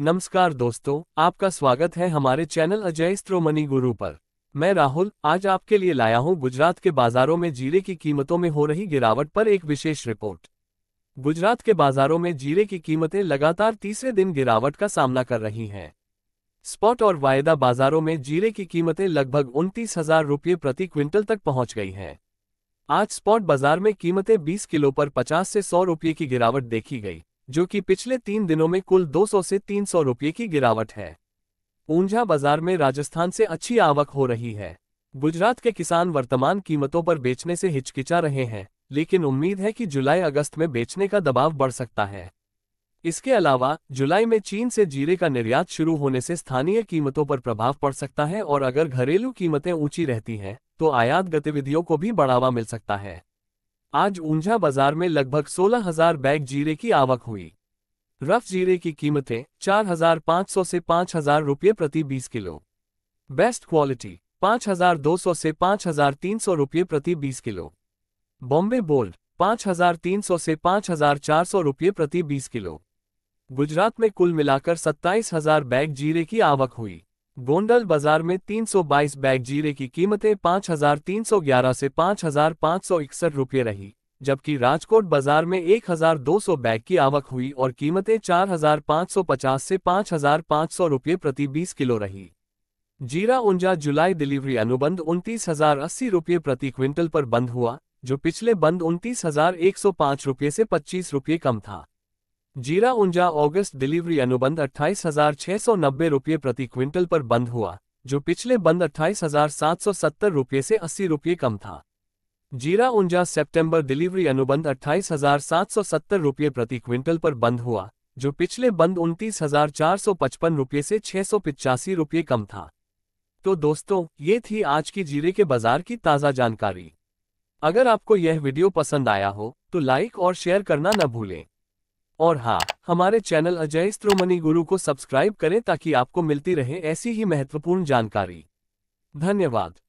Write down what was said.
नमस्कार दोस्तों आपका स्वागत है हमारे चैनल अजय स्त्रोमनी गुरु पर मैं राहुल आज आपके लिए लाया हूं गुजरात के बाजारों में जीरे की कीमतों में हो रही गिरावट पर एक विशेष रिपोर्ट गुजरात के बाजारों में जीरे की कीमतें लगातार तीसरे दिन गिरावट का सामना कर रही हैं स्पॉट और वायदा बाजारों में जीरे की कीमतें लगभग उनतीस हजार रुपये प्रति क्विंटल तक पहुंच गई हैं आज स्पॉट बाजार में कीमतें 20 किलो पर 50 से 100 रुपये की गिरावट देखी गई जो कि पिछले तीन दिनों में कुल 200 से 300 रुपये की गिरावट है ऊंझा बाजार में राजस्थान से अच्छी आवक हो रही है गुजरात के किसान वर्तमान कीमतों पर बेचने से हिचकिचा रहे हैं लेकिन उम्मीद है कि जुलाई अगस्त में बेचने का दबाव बढ़ सकता है इसके अलावा जुलाई में चीन से जीरे का निर्यात शुरू होने से स्थानीय कीमतों पर प्रभाव पड़ सकता है और अगर घरेलू कीमतें ऊंची रहती हैं तो आयात गतिविधियों को भी बढ़ावा मिल सकता है आज ऊंझा बाजार में लगभग 16,000 बैग जीरे की आवक हुई रफ जीरे की कीमतें 4,500 से 5,000 रुपये प्रति 20 किलो बेस्ट क्वालिटी 5,200 से 5,300 रुपये प्रति 20 किलो बॉम्बे बोल्ड 5,300 से 5,400 रुपये प्रति 20 किलो गुजरात में कुल मिलाकर 27,000 बैग जीरे की आवक हुई गोंडल बाजार में 322 बैग जीरे की कीमतें 5,311 से 5,561 रुपये रही जबकि राजकोट बाजार में 1,200 बैग की आवक हुई और कीमतें 4,550 से 5,500 रुपये प्रति 20 किलो रही जीरा उंजा जुलाई डिलीवरी अनुबंध उनतीस हजार अस्सी रुपये प्रति क्विंटल पर बंद हुआ जो पिछले बंद उनतीस हजार एक सौ पाँच रुपये से पच्चीस रुपये कम था जीरा ऊंजा ऑगस्ट डिलीवरी अनुबंध अट्ठाईस हजार छह सौ नब्बे रुपये प्रति क्विंटल पर बंद हुआ जो पिछले बंद अट्ठाईस हजार सात सौ सत्तर रुपये से अस्सी रुपये कम था जीरा ऊंजा सितंबर डिलीवरी अनुबंध अट्ठाईस हजार सात सौ सत्तर रुपये प्रति क्विंटल पर बंद हुआ जो पिछले बंद उनतीस हजार चार सौ पचपन रुपये से छह सौ पिचासी रुपये कम था तो दोस्तों ये थी आज की जीरे के बाजार की ताज़ा जानकारी अगर आपको यह वीडियो पसंद आया हो तो लाइक और शेयर करना न भूलें और हाँ हमारे चैनल अजय स्त्रोमणि गुरु को सब्सक्राइब करें ताकि आपको मिलती रहे ऐसी ही महत्वपूर्ण जानकारी धन्यवाद